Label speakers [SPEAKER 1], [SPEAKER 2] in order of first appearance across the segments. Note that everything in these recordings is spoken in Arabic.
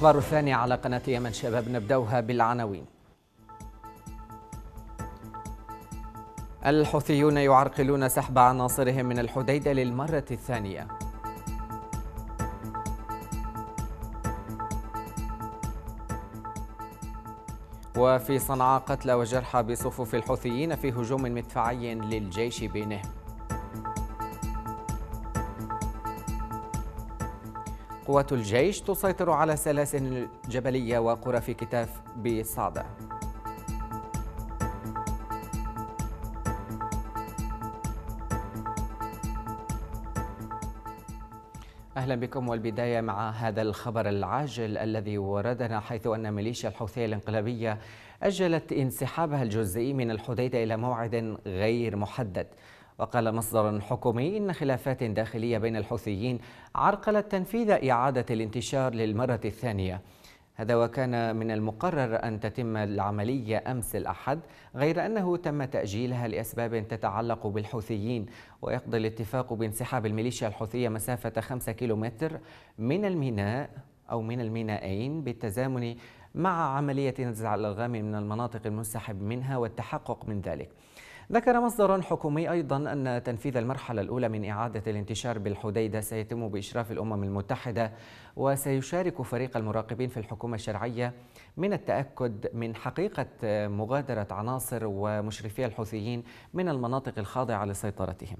[SPEAKER 1] الأخبار الثانية على قناة يمن شباب نبدأها بالعناوين الحوثيون يعرقلون سحب عناصرهم من الحديدة للمرة الثانية وفي صنعاء قتلى وجرحى بصفوف الحوثيين في هجوم مدفعي للجيش بينهم قوات الجيش تسيطر على سلاسل جبلية وقرى في كتاف بصعدة اهلا بكم والبدايه مع هذا الخبر العاجل الذي وردنا حيث ان ميليشيا الحوثيه الانقلابيه اجلت انسحابها الجزئي من الحديده الى موعد غير محدد وقال مصدر حكومي إن خلافات داخلية بين الحوثيين عرقلت تنفيذ إعادة الانتشار للمرة الثانية هذا وكان من المقرر أن تتم العملية أمس الأحد غير أنه تم تأجيلها لأسباب تتعلق بالحوثيين ويقضي الاتفاق بانسحاب الميليشيا الحوثية مسافة 5 كيلومتر من الميناء أو من المينائين بالتزامن مع عملية نزع الألغام من المناطق المنسحب منها والتحقق من ذلك ذكر مصدر حكومي أيضا أن تنفيذ المرحلة الأولى من إعادة الانتشار بالحديدة سيتم بإشراف الأمم المتحدة وسيشارك فريق المراقبين في الحكومة الشرعية من التأكد من حقيقة مغادرة عناصر ومشرفي الحوثيين من المناطق الخاضعة لسيطرتهم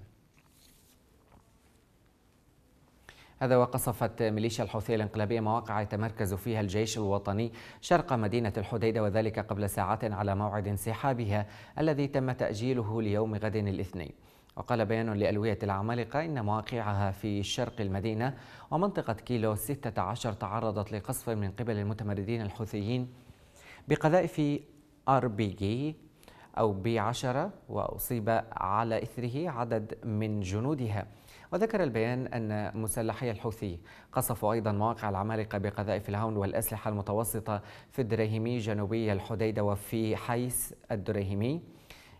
[SPEAKER 1] هذا وقصفت ميليشيا الحوثية الانقلابية مواقع يتمركز فيها الجيش الوطني شرق مدينة الحديدة وذلك قبل ساعات على موعد انسحابها الذي تم تأجيله ليوم غد الاثنين وقال بيان لألوية العمالقة إن مواقعها في شرق المدينة ومنطقة كيلو 16 تعرضت لقصف من قبل المتمردين الحوثيين بقذائف ار بي جي أو بي 10 وأصيب على إثره عدد من جنودها وذكر البيان أن مسلحي الحوثي قصفوا أيضا مواقع العمالقة بقذائف الهون والأسلحة المتوسطة في الدريهمي جنوبي الحديدة وفي حيث الدريهمي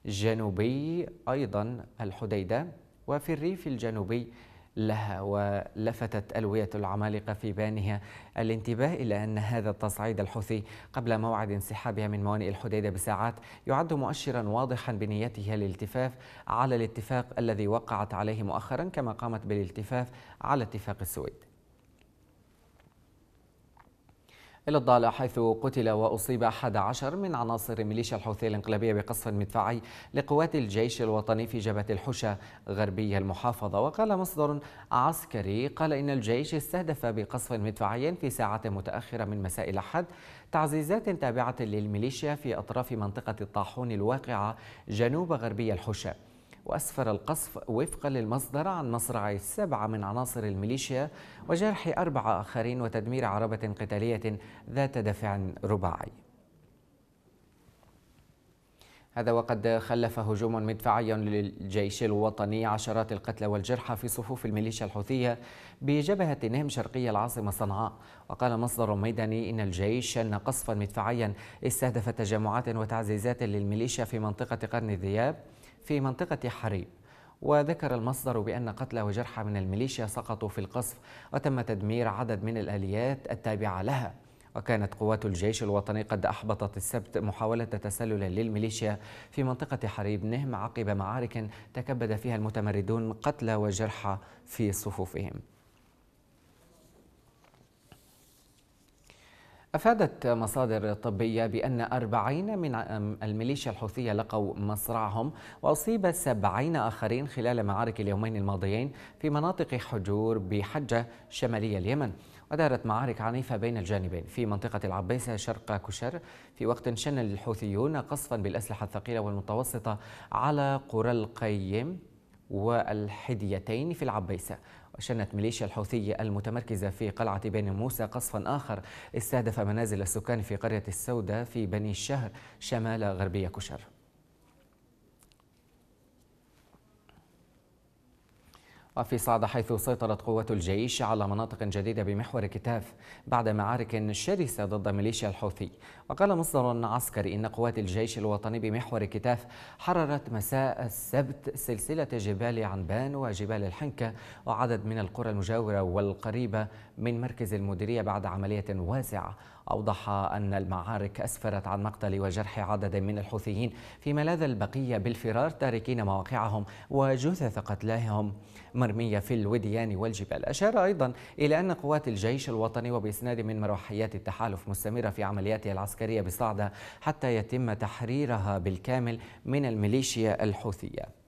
[SPEAKER 1] جنوبي أيضا الحديدة وفي الريف الجنوبي لها ولفتت ألوية العمالقة في بانها الانتباه إلى أن هذا التصعيد الحوثي قبل موعد انسحابها من موانئ الحديدة بساعات يعد مؤشرا واضحا بنيتها للالتفاف على الاتفاق الذي وقعت عليه مؤخرا كما قامت بالالتفاف على اتفاق السويد إلى الضالع حيث قتل وأصيب 11 من عناصر ميليشيا الحوثي الانقلابية بقصف مدفعي لقوات الجيش الوطني في جبهة الحشة غربي المحافظة وقال مصدر عسكري قال إن الجيش استهدف بقصف مدفعي في ساعة متأخرة من مساء الأحد تعزيزات تابعة للميليشيا في أطراف منطقة الطاحون الواقعة جنوب غربي الحشة وأسفر القصف وفقا للمصدر عن مصرع سبعة من عناصر الميليشيا وجرح أربعة آخرين وتدمير عربة قتالية ذات دفع رباعي هذا وقد خلف هجوم مدفعي للجيش الوطني عشرات القتلى والجرحى في صفوف الميليشيا الحوثية بجبهة نهم شرقية العاصمة صنعاء وقال مصدر ميداني إن الجيش شن قصفا مدفعيا استهدف تجمعات وتعزيزات للميليشيا في منطقة قرن الذياب في منطقة حريب وذكر المصدر بأن قتلى وجرحى من الميليشيا سقطوا في القصف وتم تدمير عدد من الآليات التابعة لها وكانت قوات الجيش الوطني قد أحبطت السبت محاولة تسلل للميليشيا في منطقة حريب نهم عقب معارك تكبد فيها المتمردون قتلى وجرحى في صفوفهم أفادت مصادر طبية بأن أربعين من الميليشيا الحوثية لقوا مصرعهم وأصيب سبعين آخرين خلال معارك اليومين الماضيين في مناطق حجور بحجة شمالية اليمن ودارت معارك عنيفة بين الجانبين في منطقة العبيسة شرق كشر في وقت شن الحوثيون قصفا بالأسلحة الثقيلة والمتوسطة على قرى القيم والحديتين في العبيسة شنت ميليشيا الحوثية المتمركزة في قلعة بني موسى قصفا آخر استهدف منازل السكان في قرية السودة في بني الشهر شمال غربية كشر وفي صعدة حيث سيطرت قوات الجيش على مناطق جديدة بمحور كتاف بعد معارك شرسة ضد ميليشيا الحوثي وقال مصدر عسكري إن قوات الجيش الوطني بمحور كتاف حررت مساء السبت سلسلة جبال عنبان وجبال الحنكة وعدد من القرى المجاورة والقريبة من مركز المديرية بعد عملية واسعة أوضح أن المعارك أسفرت عن مقتل وجرح عدد من الحوثيين فيما لاذ البقية بالفرار تاركين مواقعهم وجثث قتلاهم من مرمية في الوديان والجبال أشار أيضا إلى أن قوات الجيش الوطني وبإسناد من مروحيات التحالف مستمرة في عملياتها العسكرية بصعدة حتى يتم تحريرها بالكامل من الميليشيا الحوثية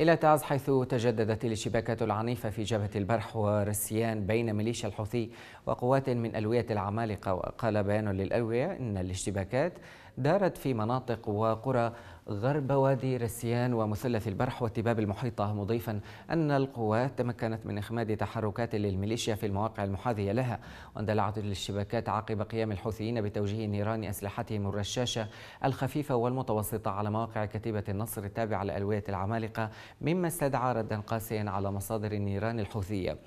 [SPEAKER 1] إلى تعز حيث تجددت الاشتباكات العنيفة في جبهة البرح ورسيان بين ميليشيا الحوثي وقوات من ألوية العمالقة وقال بيان للألوية إن الاشتباكات دارت في مناطق وقرى غرب وادي رسيان ومثلث البرح والتباب المحيطة مضيفا أن القوات تمكنت من إخماد تحركات للميليشيا في المواقع المحاذية لها واندلعت الاشتباكات عقب قيام الحوثيين بتوجيه نيران أسلحتهم الرشاشة الخفيفة والمتوسطة على مواقع كتيبة النصر التابعة لألوية العمالقة مما استدعى ردا قاسيا على مصادر النيران الحوثية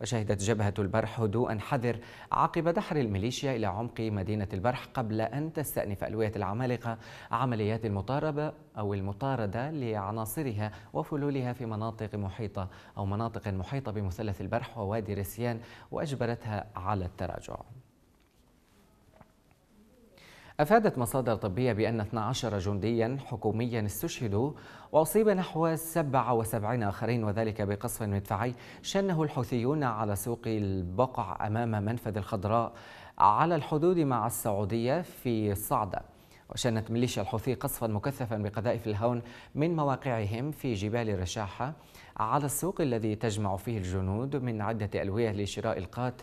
[SPEAKER 1] وشهدت جبهة البرح هدوءا حذر عقب دحر الميليشيا إلى عمق مدينة البرح قبل أن تستأنف ألوية العمالقة عمليات المطاربة أو المطاردة لعناصرها وفلولها في مناطق محيطة أو مناطق محيطة بمثلث البرح ووادي رسيان وأجبرتها على التراجع أفادت مصادر طبية بأن 12 جنديا حكوميا استشهدوا وأصيب نحو 77 آخرين وذلك بقصف مدفعي شنه الحوثيون على سوق البقع أمام منفذ الخضراء على الحدود مع السعودية في صعدة وشنت ميليشيا الحوثي قصفا مكثفا بقذائف الهون من مواقعهم في جبال رشاحة على السوق الذي تجمع فيه الجنود من عدة ألوية لشراء القات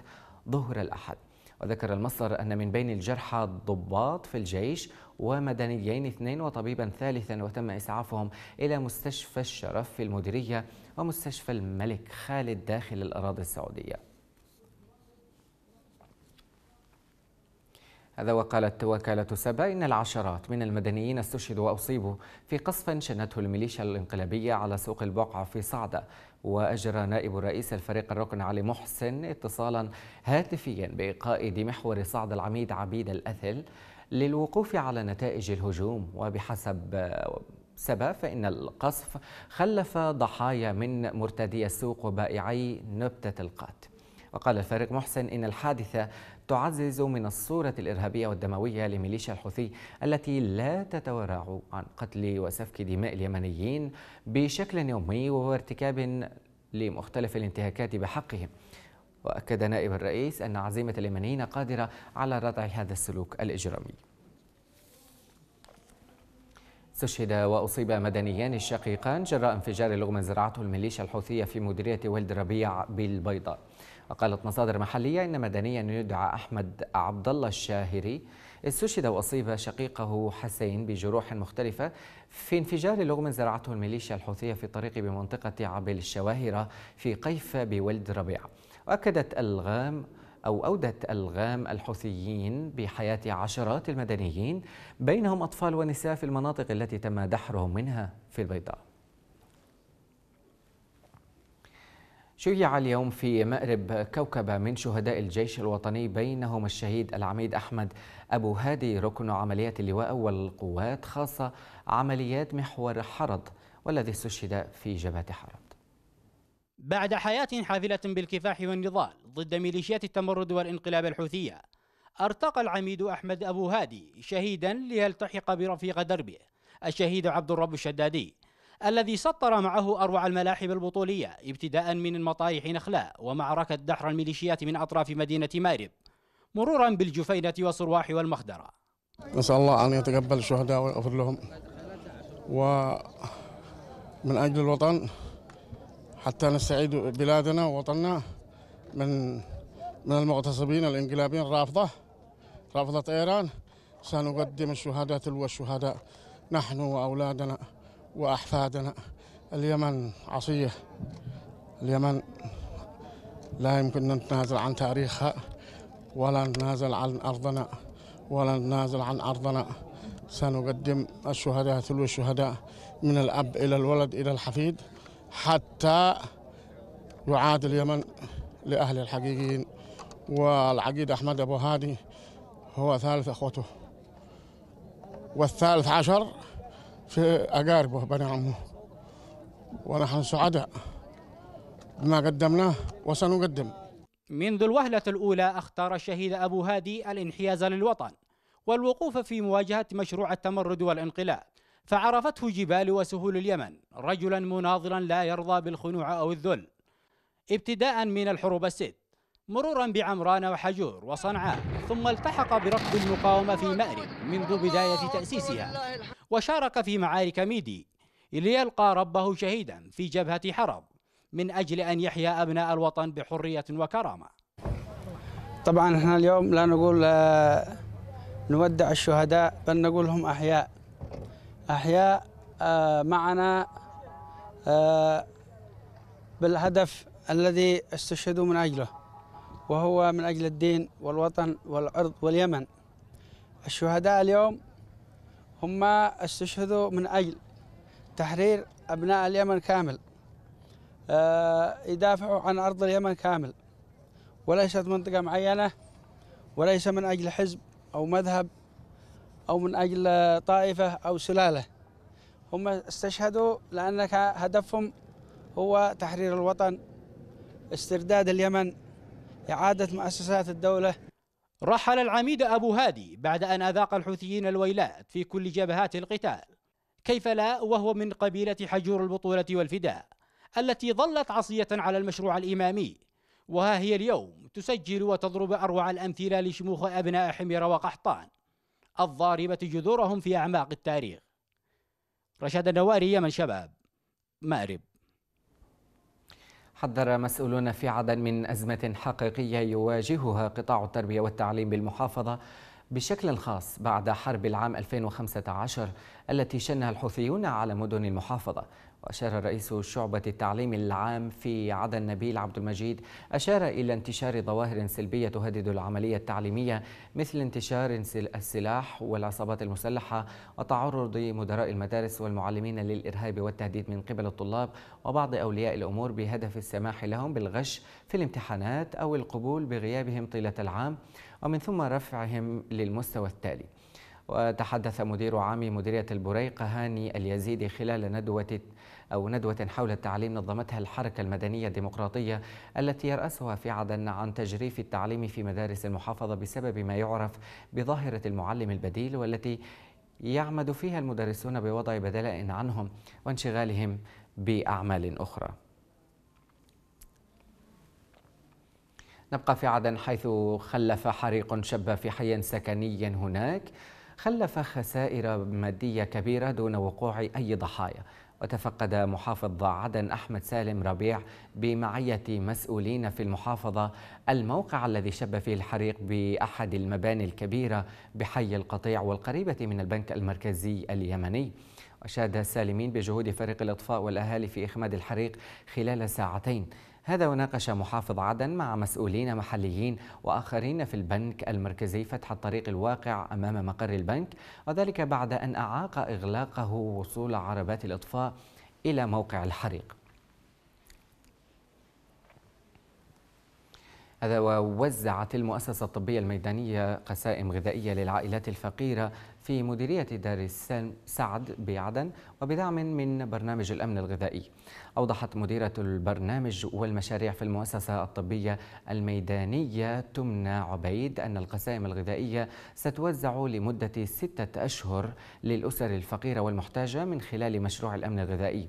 [SPEAKER 1] ظهر الأحد وذكر المصدر أن من بين الجرحى ضباط في الجيش ومدنيين اثنين وطبيبا ثالثا وتم إسعافهم إلى مستشفى الشرف في المديرية ومستشفى الملك خالد داخل الأراضي السعودية هذا وقالت وكالة سبا إن العشرات من المدنيين استشهدوا وأصيبوا في قصف شنته الميليشيا الانقلابية على سوق البقعة في صعدة وأجرى نائب رئيس الفريق الركن علي محسن اتصالا هاتفيا بقائد محور صعد العميد عبيد الأثل للوقوف على نتائج الهجوم وبحسب سبب فإن القصف خلف ضحايا من مرتدي السوق وبائعي نبتة القات وقال الفريق محسن إن الحادثة تعزز من الصورة الإرهابية والدموية لميليشيا الحوثي التي لا تتورع عن قتل وسفك دماء اليمنيين بشكل يومي وارتكاب لمختلف الانتهاكات بحقهم وأكد نائب الرئيس أن عزيمة اليمنيين قادرة على ردع هذا السلوك الإجرامي استشهد وأصيب مدنيان الشقيقان جراء انفجار لغم زرعته الميليشيا الحوثية في مديرية ولد ربيع بالبيضاء وقالت مصادر محلية إن مدنيا يدعى أحمد عبد الله الشاهري استشهد وأصيب شقيقه حسين بجروح مختلفة في انفجار لغم زرعته الميليشيا الحوثية في الطريق بمنطقة عبل الشواهرة في قيفة بولد ربيع وأكدت الغام أو أودت ألغام الحوثيين بحياة عشرات المدنيين بينهم أطفال ونساء في المناطق التي تم دحرهم منها في البيضاء شيع اليوم في مأرب كوكبة من شهداء الجيش الوطني بينهم الشهيد العميد أحمد أبو هادي ركن عمليات اللواء والقوات خاصة عمليات محور حرض والذي استشهد في جبهة حرب
[SPEAKER 2] بعد حياة حافلة بالكفاح والنضال ضد ميليشيات التمرد والانقلاب الحوثية ارتقى العميد أحمد أبو هادي شهيدا ليلتحق برفيق دربه الشهيد عبد الرب الشدادي الذي سطر معه أروع الملاحب البطولية ابتداء من مطايح نخلاء ومعركة دحر الميليشيات من أطراف مدينة مارب مرورا بالجفينة وصرواح والمخدرة
[SPEAKER 3] نسأل الله أن يتقبل الشهداء ويغفر لهم ومن أجل الوطن حتى نستعيد بلادنا ووطننا من من المغتصبين الانقلابيين الرافضه رافضه ايران سنقدم الشهادات والشهداء نحن واولادنا واحفادنا اليمن عصيه اليمن لا يمكن ان نتنازل عن تاريخها ولا نتنازل عن ارضنا ولا نتنازل عن ارضنا سنقدم الشهادات والشهداء من الاب الى الولد الى الحفيد حتى يعاد اليمن لأهل الحقيقيين والعقيد أحمد أبو هادي هو ثالث أخوته والثالث عشر في أقاربه بني عمه ونحن سعداء بما قدمناه وسنقدم
[SPEAKER 2] منذ الوهلة الأولى اختار الشهيد أبو هادي الانحياز للوطن والوقوف في مواجهة مشروع التمرد والانقلاب فعرفته جبال وسهول اليمن رجلا مناضلا لا يرضى بالخنوع أو الذل ابتداء من الحروب الست مرورا بعمران وحجور وصنعاء ثم التحق بركب المقاومة في مأرب منذ بداية تأسيسها وشارك في معارك ميدي ليلقى ربه شهيدا في جبهة حرب من أجل أن يحيا أبناء الوطن بحرية وكرامة طبعا احنا اليوم لا نقول آه، نودع الشهداء بل نقول هم أحياء أحياء آه، معنا آه، بالهدف الذي استشهدوا من أجله وهو من أجل الدين والوطن والأرض واليمن الشهداء اليوم هم استشهدوا من أجل تحرير أبناء اليمن كامل آه، يدافعوا عن أرض اليمن كامل وليست منطقة معينة وليس من أجل حزب أو مذهب أو من أجل طائفة أو سلالة هم استشهدوا لأن هدفهم هو تحرير الوطن استرداد اليمن إعادة مؤسسات الدولة رحل العميد أبو هادي بعد أن أذاق الحوثيين الويلات في كل جبهات القتال كيف لا وهو من قبيلة حجور البطولة والفداء التي ظلت عصية على المشروع الإمامي وها هي اليوم تسجل وتضرب أروع الأمثلة لشموخ أبناء حمير وقحطان الضاربة جذورهم في أعماق التاريخ رشاد النواري يمن شباب مأرب حذر مسؤولون في عدن
[SPEAKER 1] من أزمة حقيقية يواجهها قطاع التربية والتعليم بالمحافظة بشكل خاص بعد حرب العام 2015 التي شنها الحوثيون على مدن المحافظة وأشار رئيس شعبة التعليم العام في عدن نبيل عبد المجيد أشار إلى انتشار ظواهر سلبية تهدد العملية التعليمية مثل انتشار السلاح والعصابات المسلحة وتعرض مدراء المدارس والمعلمين للإرهاب والتهديد من قبل الطلاب وبعض أولياء الأمور بهدف السماح لهم بالغش في الامتحانات أو القبول بغيابهم طيلة العام ومن ثم رفعهم للمستوى التالي وتحدث مدير عام مديرية البريق هاني اليزيدي خلال ندوة أو ندوة حول التعليم نظمتها الحركة المدنية الديمقراطية التي يرأسها في عدن عن تجريف التعليم في مدارس المحافظة بسبب ما يعرف بظاهرة المعلم البديل والتي يعمد فيها المدرسون بوضع بدلاء عنهم وانشغالهم بأعمال أخرى نبقى في عدن حيث خلف حريق شب في حي سكني هناك خلف خسائر مادية كبيرة دون وقوع أي ضحايا وتفقد محافظ عدن أحمد سالم ربيع بمعية مسؤولين في المحافظة الموقع الذي شب فيه الحريق بأحد المباني الكبيرة بحي القطيع والقريبة من البنك المركزي اليمني وشاد السالمين بجهود فريق الإطفاء والأهالي في إخماد الحريق خلال ساعتين هذا وناقش محافظ عدن مع مسؤولين محليين وآخرين في البنك المركزي فتح الطريق الواقع أمام مقر البنك وذلك بعد أن أعاق إغلاقه وصول عربات الإطفاء إلى موقع الحريق هذا ووزعت المؤسسة الطبية الميدانية قسائم غذائية للعائلات الفقيرة في مديرية دار السلم سعد بعدن وبدعم من برنامج الأمن الغذائي أوضحت مديرة البرنامج والمشاريع في المؤسسة الطبية الميدانية تمنى عبيد أن القسائم الغذائية ستوزع لمدة ستة أشهر للأسر الفقيرة والمحتاجة من خلال مشروع الأمن الغذائي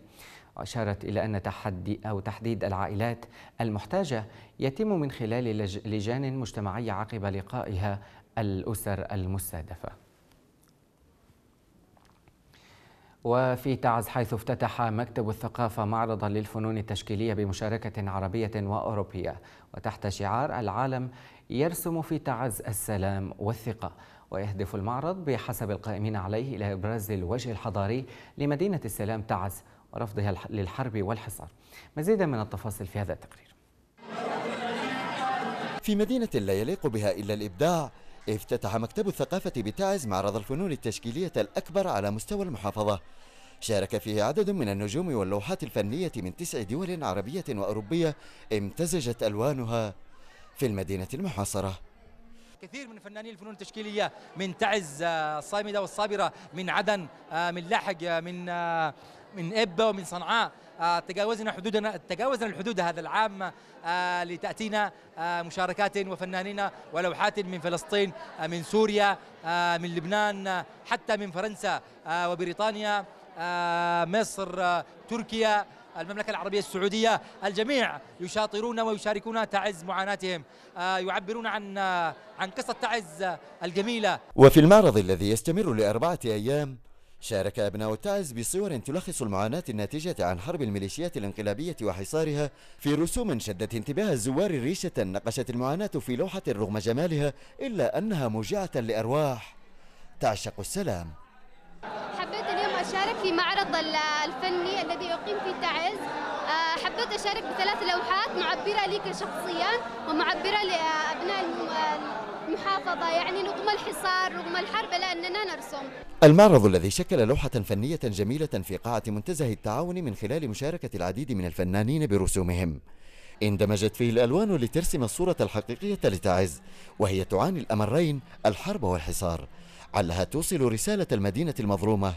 [SPEAKER 1] وأشارت إلى أن تحدي أو تحديد العائلات المحتاجة يتم من خلال لجان مجتمعية عقب لقائها الأسر المستهدفة وفي تعز حيث افتتح مكتب الثقافة معرضا للفنون التشكيلية بمشاركة عربية وأوروبية وتحت شعار العالم يرسم في تعز السلام والثقة ويهدف المعرض بحسب القائمين عليه إلى إبراز الوجه الحضاري لمدينة السلام تعز
[SPEAKER 4] ورفضها للحرب والحصار مزيدا من التفاصيل في هذا التقرير في مدينة لا يليق بها إلا الإبداع افتتح مكتب الثقافة بتعز معرض الفنون التشكيلية الأكبر على مستوى المحافظة شارك فيه عدد من النجوم واللوحات الفنية من تسع دول عربية وأوروبية امتزجت ألوانها في المدينة المحاصرة
[SPEAKER 2] كثير من فناني الفنون التشكيليه من تعز الصامده آه، والصابره من عدن آه، من لاحق آه، من من إبة ومن صنعاء آه، تجاوزنا حدودنا تجاوزنا الحدود هذا العام آه، لتأتينا آه، مشاركات وفنانين ولوحات من فلسطين من سوريا من لبنان حتى من فرنسا وبريطانيا مصر تركيا المملكة العربية السعودية الجميع يشاطرون ويشاركون تعز معاناتهم يعبرون عن عن قصة تعز الجميلة
[SPEAKER 4] وفي المعرض الذي يستمر لأربعة أيام شارك أبناء التعز بصور تلخص المعاناة الناتجة عن حرب الميليشيات الانقلابية وحصارها في رسوم شدت انتباه الزوار ريشة نقشت المعاناة في لوحة رغم جمالها إلا أنها موجعة لأرواح تعشق السلام
[SPEAKER 2] حبيت اليوم أشارك في معرض الفني الذي يقيم في تعز آه، حبيت أشارك بثلاث لوحات معبرة لي كشخصيا ومعبرة لأبناء محافظة يعني رغم الحصار رغم الحرب لأننا نرسم
[SPEAKER 4] المعرض الذي شكل لوحة فنية جميلة في قاعة منتزه التعاون من خلال مشاركة العديد من الفنانين برسومهم اندمجت فيه الألوان لترسم الصورة الحقيقية لتعز وهي تعاني الأمرين الحرب والحصار علها توصل رسالة المدينة المظلومة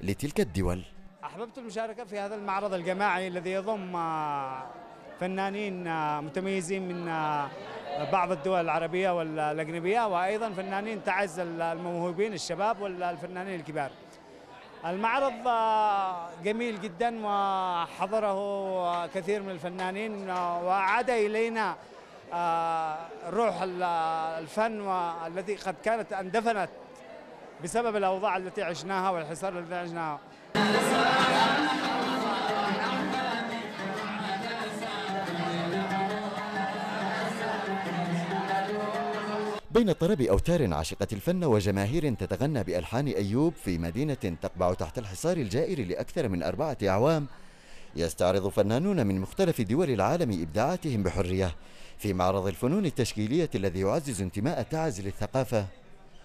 [SPEAKER 4] لتلك الدول
[SPEAKER 2] أحببت المشاركة في هذا المعرض الجماعي الذي يضم فنانين متميزين من بعض الدول العربية والأجنبية وأيضا فنانين تعز الموهوبين الشباب والفنانين الكبار المعرض آه، جميل جدا وحضره آه، كثير من الفنانين آه، وأعاد إلينا روح الفن والتي قد كانت اندفنت بسبب الأوضاع التي عشناها والحصار الذي عشناها
[SPEAKER 4] بين طرب أوتار عاشقة الفن وجماهير تتغنى بألحان أيوب في مدينة تقبع تحت الحصار الجائر لأكثر من أربعة أعوام يستعرض فنانون من مختلف دول العالم إبداعاتهم بحرية في معرض الفنون التشكيلية الذي يعزز انتماء تعز للثقافة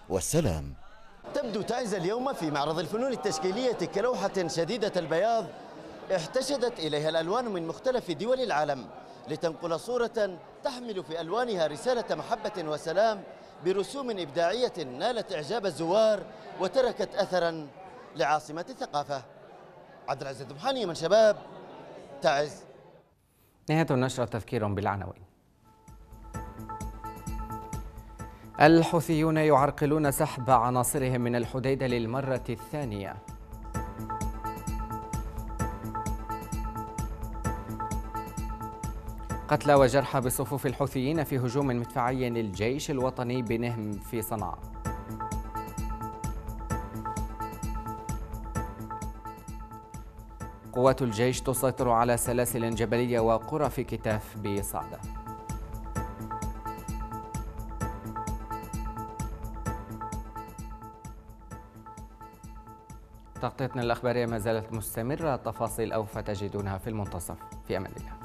[SPEAKER 4] والسلام تبدو تعز اليوم في معرض الفنون التشكيلية كلوحة شديدة البياض احتشدت إليها الألوان من مختلف دول العالم لتنقل صورة تحمل في ألوانها رسالة محبة وسلام برسوم إبداعية نالت إعجاب الزوار وتركت أثرا لعاصمة الثقافة عبد العزيز محاني من شباب تعز
[SPEAKER 1] نهاية النشرة تذكير بالعناوين الحوثيون يعرقلون سحب عناصرهم من الحديدة للمرة الثانية قتلى وجرحى بصفوف الحوثيين في هجوم مدفعي للجيش الوطني بنهم في صنعاء قوات الجيش تسيطر على سلاسل جبلية وقرى في كتاف بصعدة تغطيتنا الأخبارية ما زالت مستمرة تفاصيل أوفى تجدونها في المنتصف في أمان الله